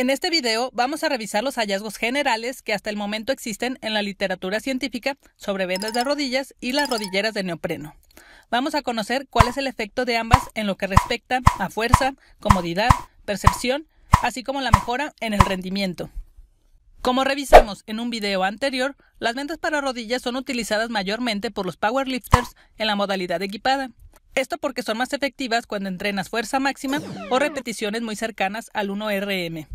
En este video vamos a revisar los hallazgos generales que hasta el momento existen en la literatura científica sobre vendas de rodillas y las rodilleras de neopreno. Vamos a conocer cuál es el efecto de ambas en lo que respecta a fuerza, comodidad, percepción, así como la mejora en el rendimiento. Como revisamos en un video anterior, las vendas para rodillas son utilizadas mayormente por los powerlifters en la modalidad equipada. Esto porque son más efectivas cuando entrenas fuerza máxima o repeticiones muy cercanas al 1RM.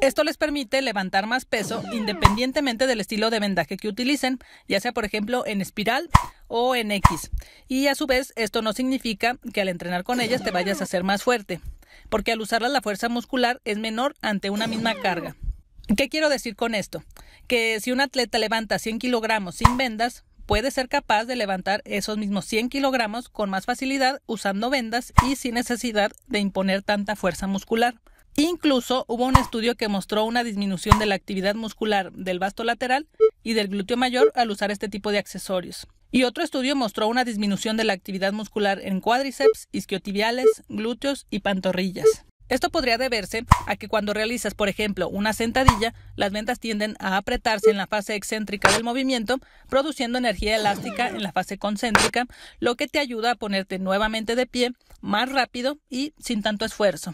Esto les permite levantar más peso independientemente del estilo de vendaje que utilicen, ya sea por ejemplo en espiral o en X. Y a su vez, esto no significa que al entrenar con ellas te vayas a hacer más fuerte, porque al usarlas la fuerza muscular es menor ante una misma carga. ¿Qué quiero decir con esto? Que si un atleta levanta 100 kilogramos sin vendas, puede ser capaz de levantar esos mismos 100 kilogramos con más facilidad usando vendas y sin necesidad de imponer tanta fuerza muscular. Incluso hubo un estudio que mostró una disminución de la actividad muscular del vasto lateral y del glúteo mayor al usar este tipo de accesorios. Y otro estudio mostró una disminución de la actividad muscular en cuádriceps, isquiotibiales, glúteos y pantorrillas. Esto podría deberse a que cuando realizas, por ejemplo, una sentadilla, las ventas tienden a apretarse en la fase excéntrica del movimiento, produciendo energía elástica en la fase concéntrica, lo que te ayuda a ponerte nuevamente de pie más rápido y sin tanto esfuerzo.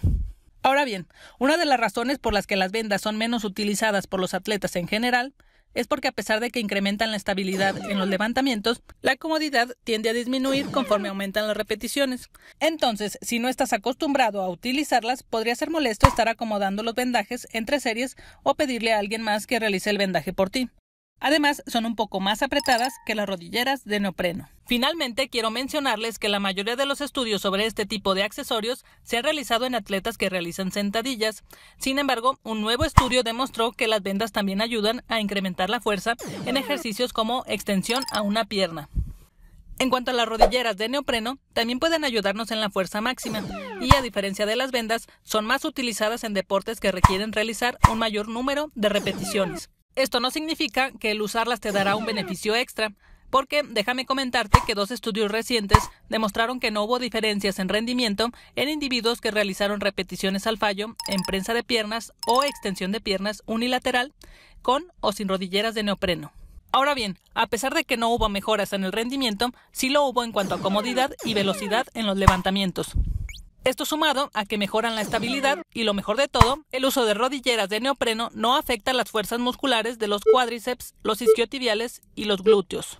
Ahora bien, una de las razones por las que las vendas son menos utilizadas por los atletas en general es porque a pesar de que incrementan la estabilidad en los levantamientos, la comodidad tiende a disminuir conforme aumentan las repeticiones. Entonces, si no estás acostumbrado a utilizarlas, podría ser molesto estar acomodando los vendajes entre series o pedirle a alguien más que realice el vendaje por ti. Además, son un poco más apretadas que las rodilleras de neopreno. Finalmente, quiero mencionarles que la mayoría de los estudios sobre este tipo de accesorios se han realizado en atletas que realizan sentadillas. Sin embargo, un nuevo estudio demostró que las vendas también ayudan a incrementar la fuerza en ejercicios como extensión a una pierna. En cuanto a las rodilleras de neopreno, también pueden ayudarnos en la fuerza máxima y a diferencia de las vendas, son más utilizadas en deportes que requieren realizar un mayor número de repeticiones. Esto no significa que el usarlas te dará un beneficio extra, porque déjame comentarte que dos estudios recientes demostraron que no hubo diferencias en rendimiento en individuos que realizaron repeticiones al fallo en prensa de piernas o extensión de piernas unilateral con o sin rodilleras de neopreno. Ahora bien, a pesar de que no hubo mejoras en el rendimiento, sí lo hubo en cuanto a comodidad y velocidad en los levantamientos. Esto sumado a que mejoran la estabilidad y lo mejor de todo, el uso de rodilleras de neopreno no afecta las fuerzas musculares de los cuádriceps, los isquiotibiales y los glúteos.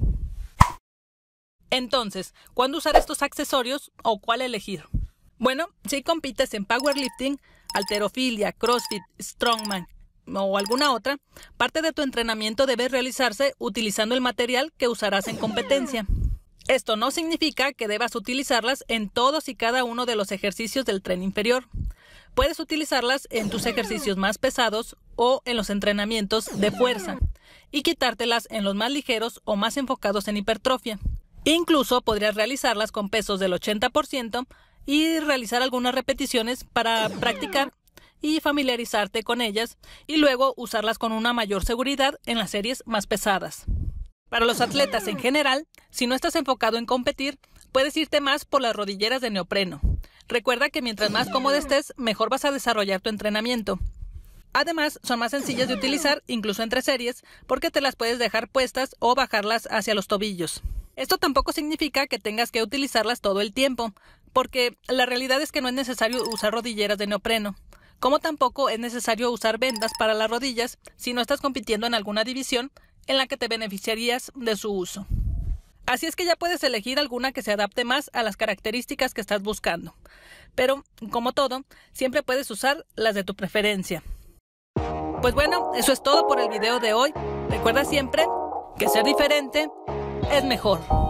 Entonces, ¿cuándo usar estos accesorios o cuál elegir? Bueno, si compites en powerlifting, alterofilia, crossfit, strongman o alguna otra, parte de tu entrenamiento debe realizarse utilizando el material que usarás en competencia. Esto no significa que debas utilizarlas en todos y cada uno de los ejercicios del tren inferior. Puedes utilizarlas en tus ejercicios más pesados o en los entrenamientos de fuerza y quitártelas en los más ligeros o más enfocados en hipertrofia. Incluso podrías realizarlas con pesos del 80% y realizar algunas repeticiones para practicar y familiarizarte con ellas y luego usarlas con una mayor seguridad en las series más pesadas. Para los atletas en general, si no estás enfocado en competir, puedes irte más por las rodilleras de neopreno. Recuerda que mientras más cómodo estés, mejor vas a desarrollar tu entrenamiento. Además, son más sencillas de utilizar, incluso entre series, porque te las puedes dejar puestas o bajarlas hacia los tobillos. Esto tampoco significa que tengas que utilizarlas todo el tiempo, porque la realidad es que no es necesario usar rodilleras de neopreno, como tampoco es necesario usar vendas para las rodillas si no estás compitiendo en alguna división en la que te beneficiarías de su uso. Así es que ya puedes elegir alguna que se adapte más a las características que estás buscando. Pero, como todo, siempre puedes usar las de tu preferencia. Pues bueno, eso es todo por el video de hoy. Recuerda siempre que ser diferente es mejor.